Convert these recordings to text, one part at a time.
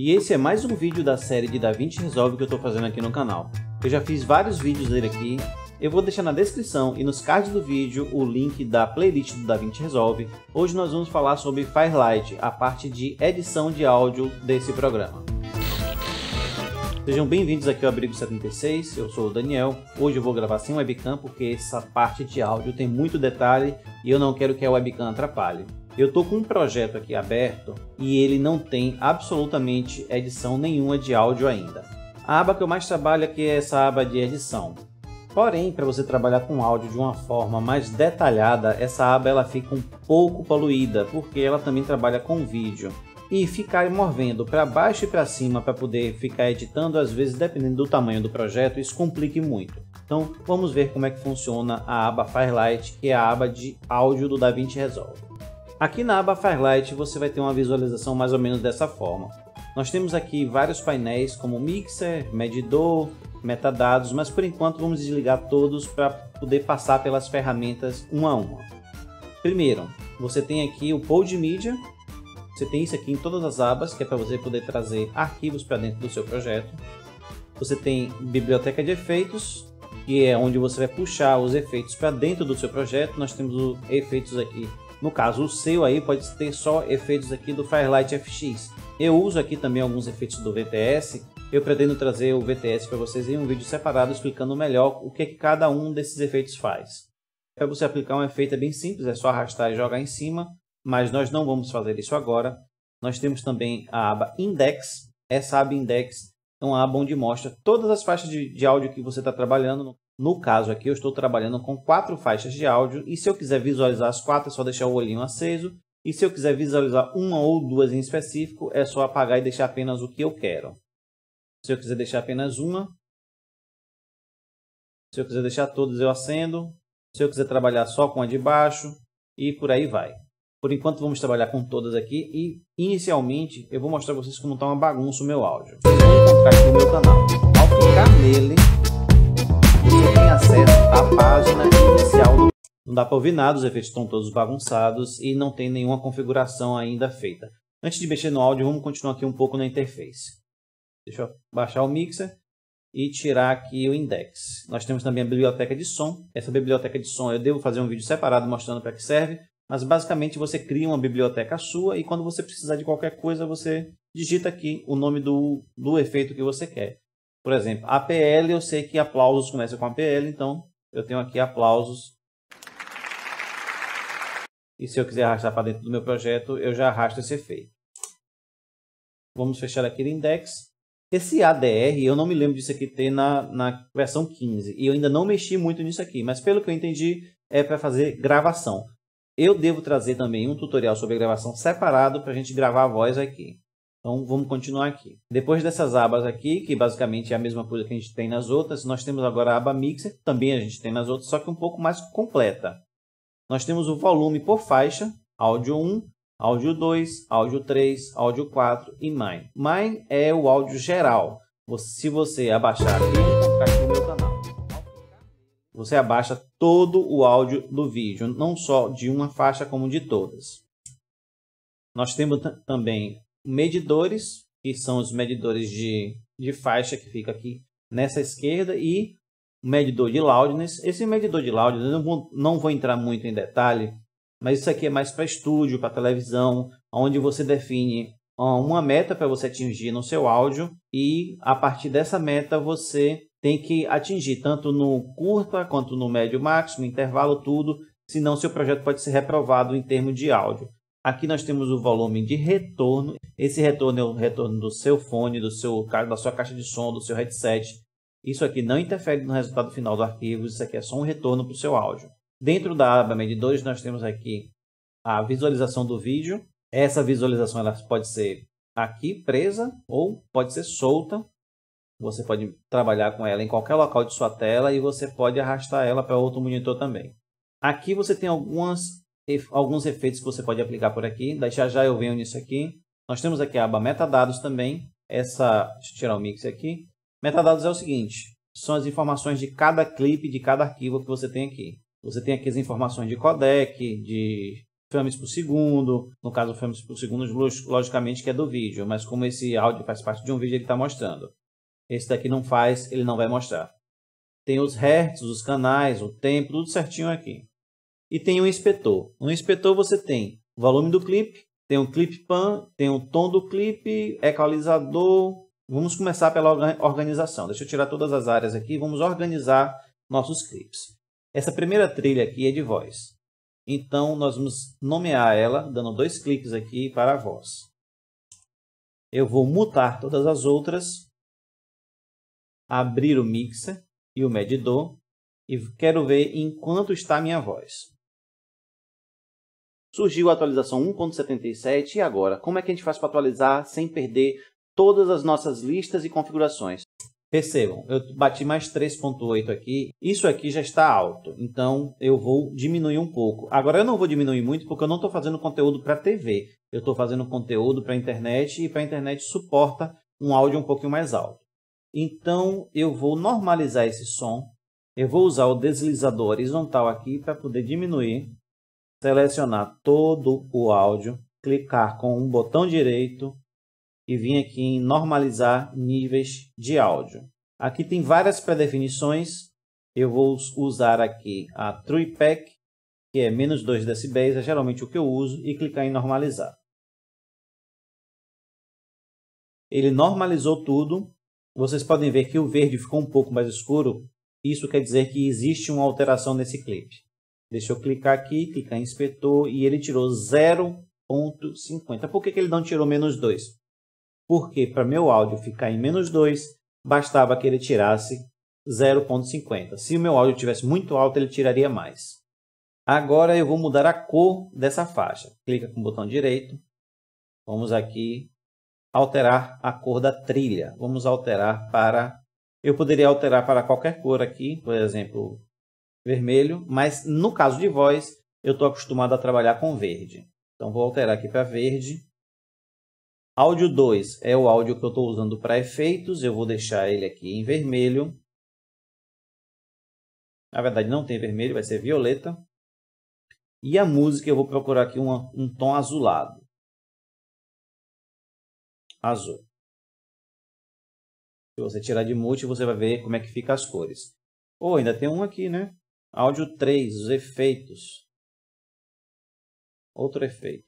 E esse é mais um vídeo da série de DaVinci Resolve que eu estou fazendo aqui no canal. Eu já fiz vários vídeos dele aqui, eu vou deixar na descrição e nos cards do vídeo o link da playlist do DaVinci Resolve. Hoje nós vamos falar sobre Firelight, a parte de edição de áudio desse programa. Sejam bem-vindos aqui ao Abrigo 76, eu sou o Daniel. Hoje eu vou gravar sem webcam porque essa parte de áudio tem muito detalhe e eu não quero que a webcam atrapalhe. Eu tô com um projeto aqui aberto e ele não tem absolutamente edição nenhuma de áudio ainda. A aba que eu mais trabalho aqui é essa aba de edição. Porém, para você trabalhar com áudio de uma forma mais detalhada, essa aba ela fica um pouco poluída, porque ela também trabalha com vídeo. E ficar movendo para baixo e para cima para poder ficar editando, às vezes, dependendo do tamanho do projeto, isso complica muito. Então, vamos ver como é que funciona a aba Firelight, que é a aba de áudio do DaVinci Resolve. Aqui na aba Firelight você vai ter uma visualização mais ou menos dessa forma. Nós temos aqui vários painéis como mixer, medidor, metadados, mas por enquanto vamos desligar todos para poder passar pelas ferramentas uma a uma. Primeiro, você tem aqui o pool de mídia, você tem isso aqui em todas as abas, que é para você poder trazer arquivos para dentro do seu projeto. Você tem biblioteca de efeitos, que é onde você vai puxar os efeitos para dentro do seu projeto. Nós temos efeitos aqui no caso, o seu aí pode ter só efeitos aqui do Firelight FX. Eu uso aqui também alguns efeitos do VTS. Eu pretendo trazer o VTS para vocês em um vídeo separado explicando melhor o que, é que cada um desses efeitos faz. Para você aplicar um efeito é bem simples, é só arrastar e jogar em cima, mas nós não vamos fazer isso agora. Nós temos também a aba Index. Essa aba Index é uma aba onde mostra todas as faixas de, de áudio que você está trabalhando. No caso aqui, eu estou trabalhando com quatro faixas de áudio e se eu quiser visualizar as quatro, é só deixar o olhinho aceso. E se eu quiser visualizar uma ou duas em específico, é só apagar e deixar apenas o que eu quero. Se eu quiser deixar apenas uma, se eu quiser deixar todas, eu acendo. Se eu quiser trabalhar só com a de baixo e por aí vai. Por enquanto, vamos trabalhar com todas aqui e, inicialmente, eu vou mostrar para vocês como está uma bagunça o meu áudio. Vocês vão encontrar aqui no meu canal. Ao clicar nele, você tem acesso à página inicial do... Não dá para ouvir nada, os efeitos estão todos bagunçados e não tem nenhuma configuração ainda feita. Antes de mexer no áudio, vamos continuar aqui um pouco na interface. Deixa eu baixar o mixer e tirar aqui o index. Nós temos também a biblioteca de som. Essa biblioteca de som eu devo fazer um vídeo separado mostrando para que serve, mas basicamente você cria uma biblioteca sua e quando você precisar de qualquer coisa, você digita aqui o nome do, do efeito que você quer. Por exemplo, APL, eu sei que aplausos começa com APL, então eu tenho aqui aplausos. E se eu quiser arrastar para dentro do meu projeto, eu já arrasto esse efeito. Vamos fechar aqui o index. Esse ADR, eu não me lembro disso aqui ter na, na versão 15. E eu ainda não mexi muito nisso aqui. Mas pelo que eu entendi, é para fazer gravação. Eu devo trazer também um tutorial sobre gravação separado para a gente gravar a voz aqui. Então vamos continuar aqui. Depois dessas abas aqui, que basicamente é a mesma coisa que a gente tem nas outras, nós temos agora a aba Mixer, que também a gente tem nas outras, só que um pouco mais completa. Nós temos o volume por faixa, áudio 1, áudio 2, áudio 3, áudio 4 e Mine. Mine é o áudio geral. Se você abaixar aqui, vou aqui no meu canal. Você abaixa todo o áudio do vídeo, não só de uma faixa como de todas. Nós temos também medidores, que são os medidores de, de faixa que fica aqui nessa esquerda, e medidor de loudness. Esse medidor de loudness, eu não vou, não vou entrar muito em detalhe, mas isso aqui é mais para estúdio, para televisão, onde você define uma meta para você atingir no seu áudio e a partir dessa meta você tem que atingir tanto no curta quanto no médio máximo, intervalo, tudo, senão seu projeto pode ser reprovado em termos de áudio. Aqui nós temos o volume de retorno. Esse retorno é o retorno do seu fone, do seu, da sua caixa de som, do seu headset. Isso aqui não interfere no resultado final do arquivo, isso aqui é só um retorno para o seu áudio. Dentro da aba medidores nós temos aqui a visualização do vídeo. Essa visualização ela pode ser aqui presa ou pode ser solta. Você pode trabalhar com ela em qualquer local de sua tela e você pode arrastar ela para outro monitor também. Aqui você tem algumas alguns efeitos que você pode aplicar por aqui. Daí já já eu venho nisso aqui. Nós temos aqui a aba metadados também. Essa, deixa eu tirar o mix aqui. Metadados é o seguinte, são as informações de cada clipe, de cada arquivo que você tem aqui. Você tem aqui as informações de codec, de frames por segundo, no caso frames por segundo, logicamente que é do vídeo, mas como esse áudio faz parte de um vídeo, ele está mostrando. Esse daqui não faz, ele não vai mostrar. Tem os hertz, os canais, o tempo, tudo certinho aqui e tem um inspetor. No inspetor você tem o volume do clipe, tem o um clip pan, tem o tom do clipe, equalizador. Vamos começar pela organização. Deixa eu tirar todas as áreas aqui vamos organizar nossos clipes. Essa primeira trilha aqui é de voz. Então, nós vamos nomear ela, dando dois cliques aqui para a voz. Eu vou mutar todas as outras, abrir o mixer e o medidor, e quero ver enquanto está minha voz. Surgiu a atualização 1.77 e agora, como é que a gente faz para atualizar sem perder todas as nossas listas e configurações? Percebam, eu bati mais 3.8 aqui, isso aqui já está alto, então eu vou diminuir um pouco. Agora eu não vou diminuir muito porque eu não estou fazendo conteúdo para TV, eu estou fazendo conteúdo para internet e para internet suporta um áudio um pouquinho mais alto. Então eu vou normalizar esse som, eu vou usar o deslizador horizontal aqui para poder diminuir selecionar todo o áudio, clicar com um botão direito e vir aqui em normalizar níveis de áudio. Aqui tem várias pré-definições. Eu vou usar aqui a TruePack, que é menos 2 decibéis, é geralmente o que eu uso, e clicar em normalizar. Ele normalizou tudo. Vocês podem ver que o verde ficou um pouco mais escuro. Isso quer dizer que existe uma alteração nesse clipe. Deixa eu clicar aqui, clicar em inspetor e ele tirou 0.50. Por que, que ele não tirou menos 2? Porque para meu áudio ficar em menos 2, bastava que ele tirasse 0.50. Se o meu áudio tivesse muito alto, ele tiraria mais. Agora eu vou mudar a cor dessa faixa. Clica com o botão direito. Vamos aqui alterar a cor da trilha. Vamos alterar para... Eu poderia alterar para qualquer cor aqui, por exemplo, vermelho, mas no caso de voz, eu estou acostumado a trabalhar com verde. Então vou alterar aqui para verde. Áudio 2 é o áudio que eu estou usando para efeitos, eu vou deixar ele aqui em vermelho. Na verdade não tem vermelho, vai ser violeta. E a música eu vou procurar aqui uma, um tom azulado. Azul. Se você tirar de multi, você vai ver como é que fica as cores. Ou oh, ainda tem um aqui, né? Áudio 3, os efeitos. Outro efeito.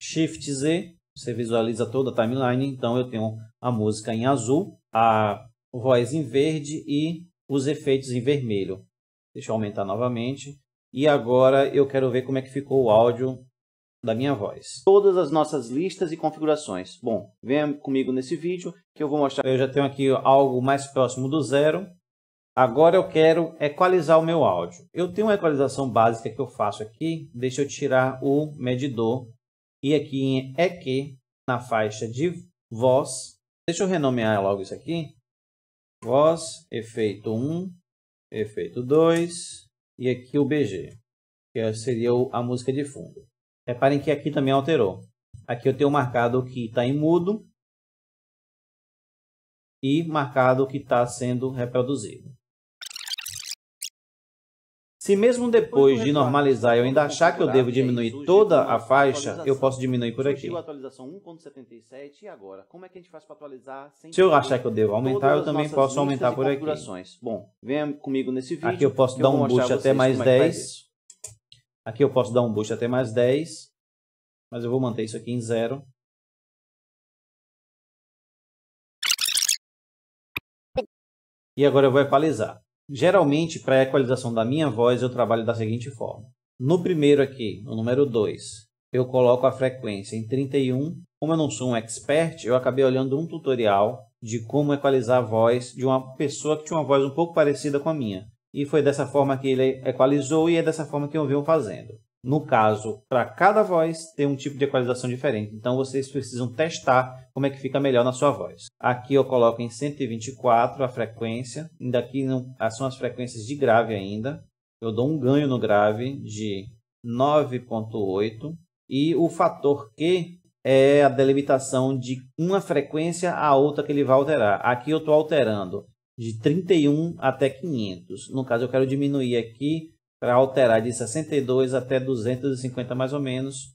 Shift Z, você visualiza toda a timeline, então eu tenho a música em azul, a voz em verde e os efeitos em vermelho. Deixa eu aumentar novamente. E agora eu quero ver como é que ficou o áudio da minha voz. Todas as nossas listas e configurações. Bom, venha comigo nesse vídeo que eu vou mostrar. Eu já tenho aqui algo mais próximo do zero. Agora eu quero equalizar o meu áudio. Eu tenho uma equalização básica que eu faço aqui. Deixa eu tirar o medidor. E aqui em EQ, na faixa de voz. Deixa eu renomear logo isso aqui. Voz, efeito 1, efeito 2. E aqui o BG, que seria a música de fundo. Reparem que aqui também alterou. Aqui eu tenho marcado o que está em mudo. E marcado o que está sendo reproduzido. Se mesmo depois de normalizar eu ainda achar que eu devo diminuir toda a faixa, eu posso diminuir por aqui. É Se eu achar que eu devo aumentar, eu também posso aumentar por aqui. Bom, venha comigo nesse vídeo. É aqui eu posso dar um boost até mais 10. Aqui eu posso dar um boost até mais 10. Mas eu vou manter isso aqui em zero. E agora eu vou equalizar. Geralmente, para a equalização da minha voz, eu trabalho da seguinte forma. No primeiro aqui, no número 2, eu coloco a frequência em 31. Como eu não sou um expert, eu acabei olhando um tutorial de como equalizar a voz de uma pessoa que tinha uma voz um pouco parecida com a minha. E foi dessa forma que ele equalizou e é dessa forma que eu venho fazendo. No caso, para cada voz tem um tipo de equalização diferente, então vocês precisam testar como é que fica melhor na sua voz. Aqui eu coloco em 124 a frequência, ainda aqui não, ah, são as frequências de grave ainda. Eu dou um ganho no grave de 9.8 e o fator Q é a delimitação de uma frequência a outra que ele vai alterar. Aqui eu estou alterando de 31 até 500. No caso, eu quero diminuir aqui para alterar de 62 até 250 mais ou menos.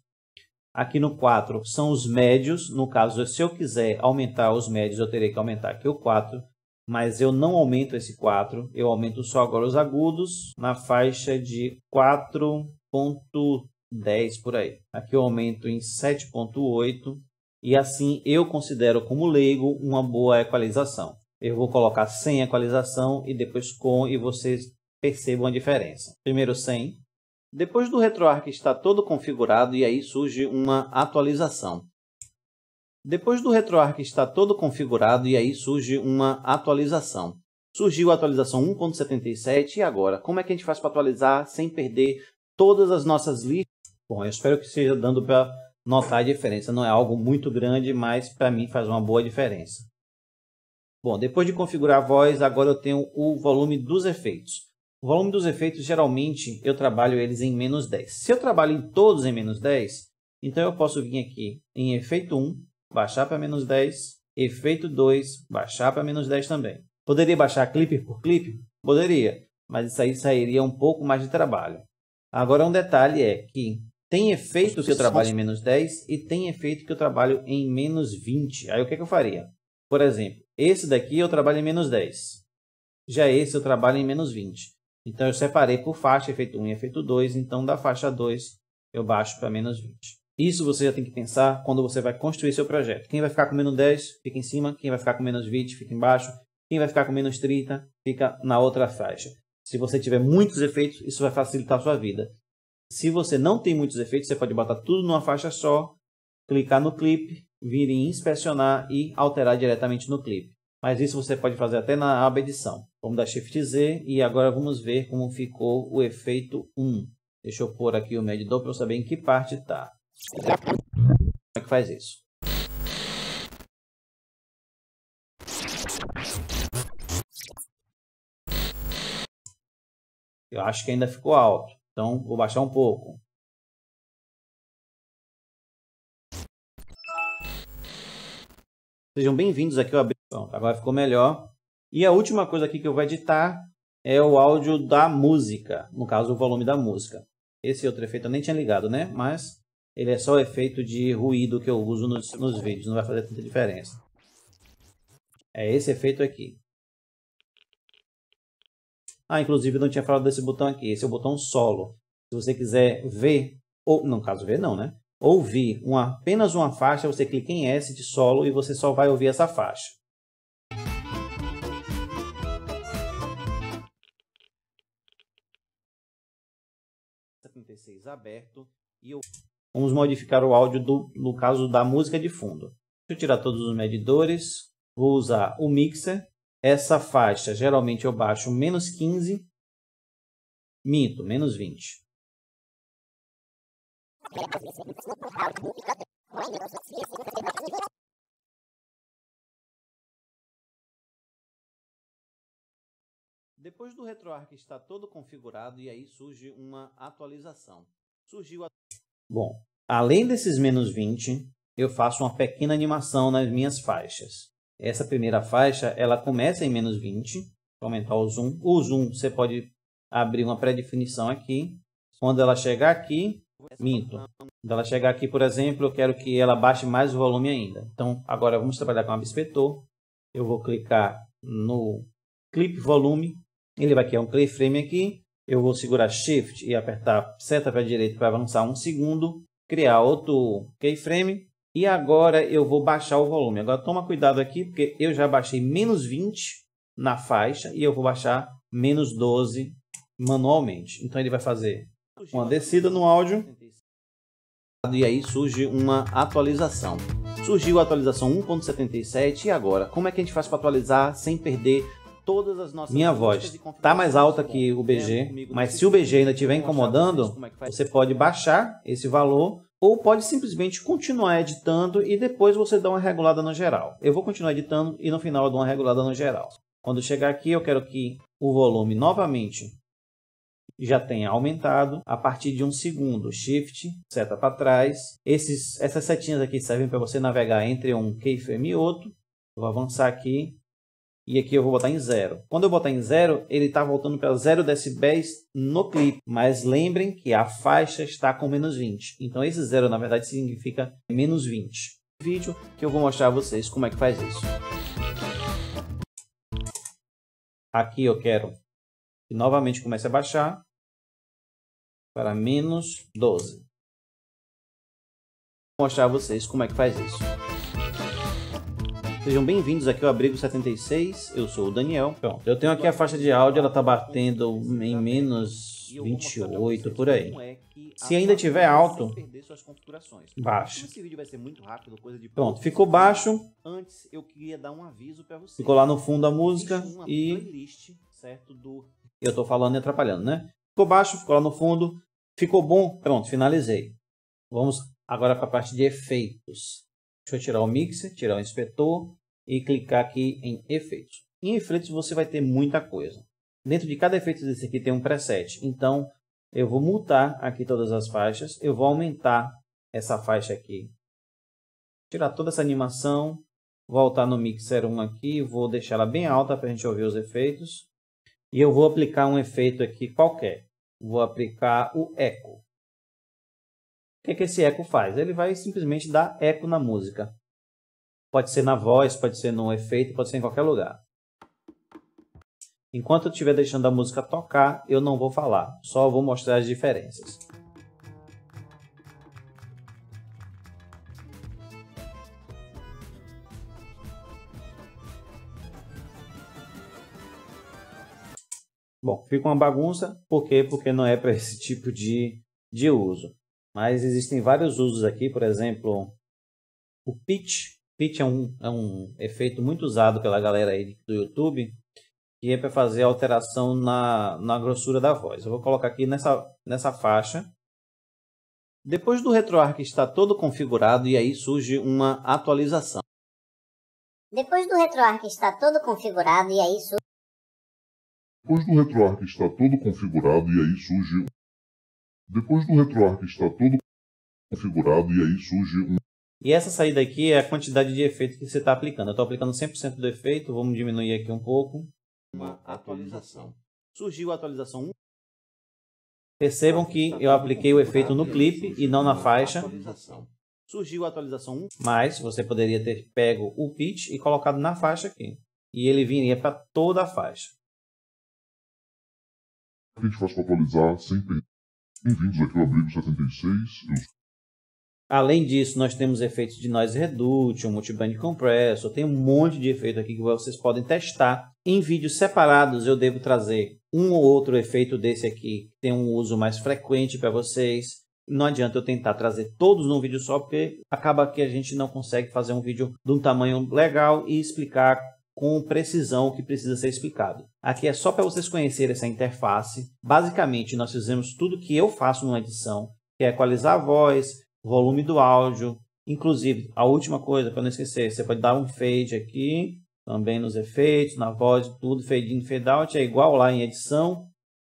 Aqui no 4 são os médios, no caso, se eu quiser aumentar os médios, eu terei que aumentar aqui o 4, mas eu não aumento esse 4, eu aumento só agora os agudos na faixa de 4.10 por aí. Aqui eu aumento em 7.8 e assim eu considero como leigo uma boa equalização. Eu vou colocar sem equalização e depois com e vocês percebam a diferença. Primeiro 100, depois do RetroArch está todo configurado e aí surge uma atualização. Depois do RetroArch está todo configurado e aí surge uma atualização. Surgiu a atualização 1.77 e agora, como é que a gente faz para atualizar sem perder todas as nossas listas? Bom, eu espero que esteja dando para notar a diferença. Não é algo muito grande, mas para mim faz uma boa diferença. Bom, depois de configurar a voz, agora eu tenho o volume dos efeitos. O volume dos efeitos, geralmente, eu trabalho eles em menos 10. Se eu trabalho em todos em menos 10, então eu posso vir aqui em efeito 1, baixar para menos 10, efeito 2, baixar para menos 10 também. Poderia baixar clipe por clipe? Poderia, mas isso aí sairia um pouco mais de trabalho. Agora, um detalhe é que tem efeito que eu trabalho em menos 10 e tem efeito que eu trabalho em menos 20. Aí o que, é que eu faria? Por exemplo, esse daqui eu trabalho em menos 10. Já esse eu trabalho em menos 20. Então, eu separei por faixa, efeito 1 e efeito 2. Então, da faixa 2, eu baixo para menos 20. Isso você já tem que pensar quando você vai construir seu projeto. Quem vai ficar com menos 10, fica em cima. Quem vai ficar com menos 20, fica embaixo. Quem vai ficar com menos 30, fica na outra faixa. Se você tiver muitos efeitos, isso vai facilitar a sua vida. Se você não tem muitos efeitos, você pode botar tudo numa faixa só, clicar no clipe, vir em inspecionar e alterar diretamente no clipe mas isso você pode fazer até na aba edição. Vamos dar Shift Z e agora vamos ver como ficou o efeito 1. Deixa eu pôr aqui o medidor para eu saber em que parte está. Como é que faz isso? Eu acho que ainda ficou alto, então vou baixar um pouco. Sejam bem-vindos aqui ao Abrir. agora ficou melhor. E a última coisa aqui que eu vou editar é o áudio da música, no caso o volume da música. Esse outro efeito eu nem tinha ligado, né? Mas ele é só o efeito de ruído que eu uso nos, nos vídeos, não vai fazer tanta diferença. É esse efeito aqui. Ah, inclusive não tinha falado desse botão aqui, esse é o botão solo. Se você quiser ver, ou no caso ver não, né? ouvir uma, apenas uma faixa, você clica em S de solo e você só vai ouvir essa faixa. aberto e eu... vamos modificar o áudio do, no caso da música de fundo. Deixa eu tirar todos os medidores, vou usar o mixer, essa faixa geralmente eu baixo menos 15, minto, menos 20. Depois do RetroArch estar todo configurado e aí surge uma atualização. Surgiu a... Bom, além desses menos 20, eu faço uma pequena animação nas minhas faixas. Essa primeira faixa, ela começa em menos 20, aumentar o zoom. O zoom, você pode abrir uma pré-definição aqui. Quando ela chegar aqui, Minto. Quando ela chegar aqui, por exemplo, eu quero que ela baixe mais o volume ainda. Então, agora vamos trabalhar com o inspetor. Eu vou clicar no clip volume. Ele vai criar um keyframe aqui. Eu vou segurar Shift e apertar seta para a direita para avançar um segundo. Criar outro keyframe. E agora eu vou baixar o volume. Agora toma cuidado aqui, porque eu já baixei menos 20 na faixa e eu vou baixar menos 12 manualmente. Então ele vai fazer uma descida no áudio e aí surge uma atualização. Surgiu a atualização 1.77 e agora, como é que a gente faz para atualizar sem perder todas as nossas Minha voz tá mais alta que o BG, né? mas se o BG ainda estiver incomodando, é você pode baixar esse valor ou pode simplesmente continuar editando e depois você dá uma regulada no geral. Eu vou continuar editando e no final eu dou uma regulada no geral. Quando chegar aqui, eu quero que o volume novamente já tenha aumentado a partir de um segundo. Shift, seta para trás. Esses, essas setinhas aqui servem para você navegar entre um keyframe e outro. Eu vou avançar aqui e aqui eu vou botar em zero. Quando eu botar em zero, ele está voltando para 0 decibéis no clipe, mas lembrem que a faixa está com menos 20. Então esse zero na verdade significa menos 20. Vídeo que eu vou mostrar a vocês como é que faz isso. Aqui eu quero que novamente comece a baixar para menos 12. Vou mostrar a vocês como é que faz isso. Sejam bem-vindos aqui ao é Abrigo 76, eu sou o Daniel. Pronto, eu tenho aqui a faixa de áudio, ela tá batendo em menos 28 por aí. Se ainda tiver alto, baixa. Pronto, ficou baixo. Ficou lá no fundo a música e eu tô falando e atrapalhando, né? Ficou baixo, ficou lá no fundo. Ficou bom? Pronto, finalizei. Vamos agora para a parte de efeitos. Deixa eu tirar o mixer, tirar o inspetor e clicar aqui em efeitos. Em efeitos você vai ter muita coisa. Dentro de cada efeito desse aqui tem um preset. Então, eu vou mutar aqui todas as faixas. Eu vou aumentar essa faixa aqui. Tirar toda essa animação. Voltar no Mixer 1 aqui. Vou deixar ela bem alta para a gente ouvir os efeitos. E eu vou aplicar um efeito aqui qualquer. Vou aplicar o eco. O que, é que esse eco faz? Ele vai simplesmente dar eco na música. Pode ser na voz, pode ser num efeito, pode ser em qualquer lugar. Enquanto eu estiver deixando a música tocar, eu não vou falar, só vou mostrar as diferenças. Bom, fica uma bagunça, por quê? Porque não é para esse tipo de, de uso. Mas existem vários usos aqui, por exemplo, o pitch. Pitch é um, é um efeito muito usado pela galera aí do YouTube, que é para fazer alteração na, na grossura da voz. Eu vou colocar aqui nessa, nessa faixa. Depois do RetroArch está todo configurado, e aí surge uma atualização. Depois do RetroArch está todo configurado, e aí surge... Depois do RetroArch está todo configurado e aí surge Depois do RetroArch está todo configurado e aí surge um... E essa saída aqui é a quantidade de efeito que você está aplicando. Eu estou aplicando 100% do efeito, vamos diminuir aqui um pouco. Uma atualização. Surgiu a atualização 1. Percebam que eu apliquei o efeito no clipe e não na faixa. Surgiu a atualização 1, mas você poderia ter pego o pitch e colocado na faixa aqui. E ele viria para toda a faixa que a gente faz para atualizar sempre? Bem-vindos aqui ao Abrigo 76. Eu... Além disso, nós temos efeitos de noise reduction, multiband compressor, tem um monte de efeito aqui que vocês podem testar. Em vídeos separados eu devo trazer um ou outro efeito desse aqui, que tem um uso mais frequente para vocês. Não adianta eu tentar trazer todos num vídeo só, porque acaba que a gente não consegue fazer um vídeo de um tamanho legal e explicar com precisão que precisa ser explicado. Aqui é só para vocês conhecerem essa interface. Basicamente, nós fizemos tudo que eu faço numa edição, que é equalizar a voz, volume do áudio, inclusive, a última coisa, para não esquecer, você pode dar um fade aqui, também nos efeitos, na voz, tudo, fade in, fade out, é igual lá em edição.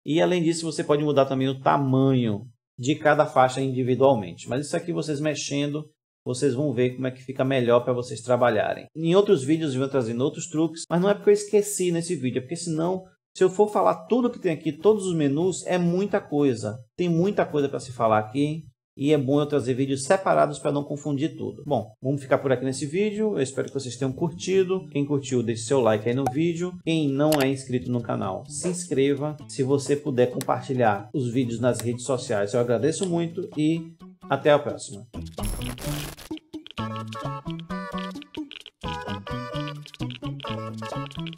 E além disso, você pode mudar também o tamanho de cada faixa individualmente. Mas isso aqui vocês mexendo, vocês vão ver como é que fica melhor para vocês trabalharem. Em outros vídeos eu venho trazendo outros truques, mas não é porque eu esqueci nesse vídeo, é porque senão se eu for falar tudo que tem aqui, todos os menus, é muita coisa. Tem muita coisa para se falar aqui. E é bom eu trazer vídeos separados para não confundir tudo. Bom, vamos ficar por aqui nesse vídeo. Eu espero que vocês tenham curtido. Quem curtiu, deixe seu like aí no vídeo. Quem não é inscrito no canal, se inscreva. Se você puder compartilhar os vídeos nas redes sociais, eu agradeço muito. E até a próxima. Thank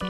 you.